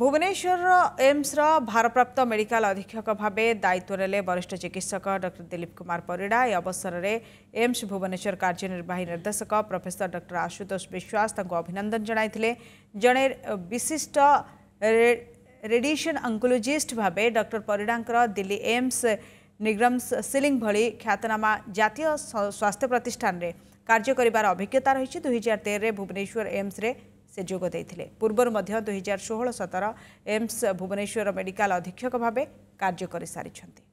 ଭୁବନେଶ୍ୱରର ଏମ୍ସର ଭାରପ୍ରାପ୍ତ ମେଡିକାଲ ଅଧୀକ୍ଷକ ଭାବେ ଦାୟିତ୍ୱ ନେଲେ ବରିଷ୍ଠ ଚିକିତ୍ସକ ଡକ୍ଟର ଦିଲ୍ଲୀପ କୁମାର ପରିଡ଼ା ଏ ଅବସରରେ ଏମ୍ସ ଭୁବନେଶ୍ୱର କାର୍ଯ୍ୟନିର୍ବାହୀ ନିର୍ଦ୍ଦେଶକ ପ୍ରଫେସର ଡକ୍ଟର ଆଶୁତୋଷ ବିଶ୍ୱାସ ତାଙ୍କୁ ଅଭିନନ୍ଦନ ଜଣାଇଥିଲେ ଜଣେ ବିଶିଷ୍ଟ ରେଡିଏସନ ଅଙ୍କୋଲୋଜିଷ୍ଟ ଭାବେ ଡକ୍ଟର ପରିଡ଼ାଙ୍କର ଦିଲ୍ଲୀ ଏମ୍ସ ନିଗ୍ରମ୍ସ ସିଲିଂ ଭଳି ଖ୍ୟାତନାମା ଜାତୀୟ ସ୍ୱାସ୍ଥ୍ୟ ପ୍ରତିଷ୍ଠାନରେ କାର୍ଯ୍ୟ କରିବାର ଅଭିଜ୍ଞତା ରହିଛି ଦୁଇହଜାର ତେରରେ ଭୁବନେଶ୍ୱର ଏମ୍ସରେ ସେ ଯୋଗ ଦେଇଥିଲେ ପୂର୍ବରୁ ମଧ୍ୟ ଦୁଇହଜାର ଷୋହଳ ସତର ଏମ୍ସ ଭୁବନେଶ୍ୱର ମେଡିକାଲ ଅଧୀକ୍ଷକ ଭାବେ କାର୍ଯ୍ୟ କରିସାରିଛନ୍ତି